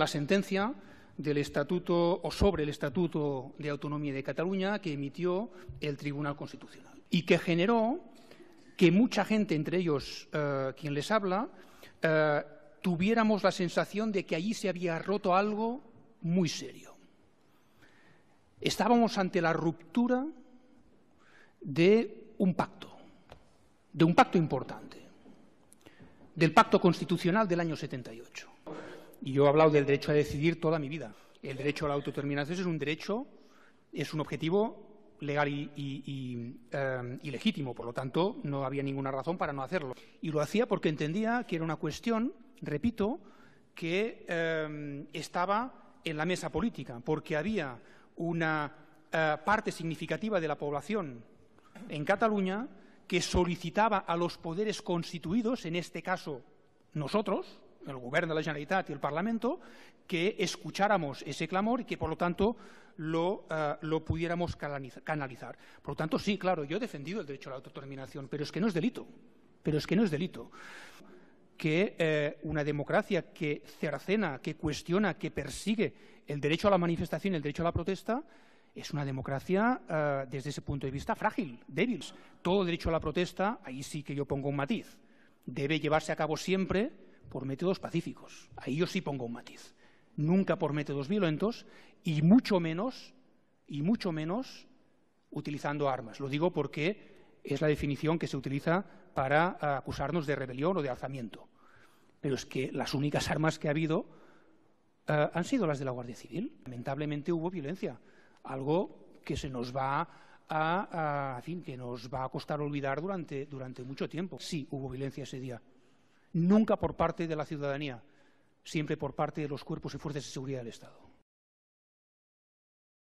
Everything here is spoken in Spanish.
la sentencia del Estatuto o sobre el Estatuto de Autonomía de Cataluña que emitió el Tribunal Constitucional y que generó que mucha gente, entre ellos eh, quien les habla, eh, tuviéramos la sensación de que allí se había roto algo muy serio. Estábamos ante la ruptura de un pacto, de un pacto importante, del pacto constitucional del año 78. Y yo he hablado del derecho a decidir toda mi vida. El derecho a la autodeterminación es un derecho, es un objetivo legal eh, y, legítimo. Por lo tanto, no había ninguna razón para no hacerlo. Y lo hacía porque entendía que era una cuestión, repito, que eh, estaba en la mesa política, porque había una eh, parte significativa de la población en Cataluña que solicitaba a los poderes constituidos, en este caso nosotros, el Gobierno de la Generalitat y el Parlamento, que escucháramos ese clamor y que, por lo tanto, lo, eh, pudiéramos canalizar. Por lo tanto, sí, claro, yo he defendido el derecho a la autodeterminación, pero es que no es delito. Pero es que no es delito que eh, una democracia que cercena, que cuestiona, que persigue el derecho a la manifestación y el derecho a la protesta, es una democracia eh, desde ese punto de vista frágil, débil. Todo derecho a la protesta, ahí sí que yo pongo un matiz, debe llevarse a cabo siempre por métodos pacíficos. Ahí yo sí pongo un matiz. Nunca por métodos violentos y mucho menos, y mucho menos utilizando armas. Lo digo porque es la definición que se utiliza para acusarnos de rebelión o de alzamiento. Pero es que las únicas armas que ha habido eh, han sido las de la Guardia Civil. Lamentablemente hubo violencia, algo que se nos va a, fin, que nos va a costar olvidar durante, durante mucho tiempo. Sí, hubo violencia ese día nunca por parte de la ciudadanía, siempre por parte de los cuerpos y fuerzas de seguridad del Estado.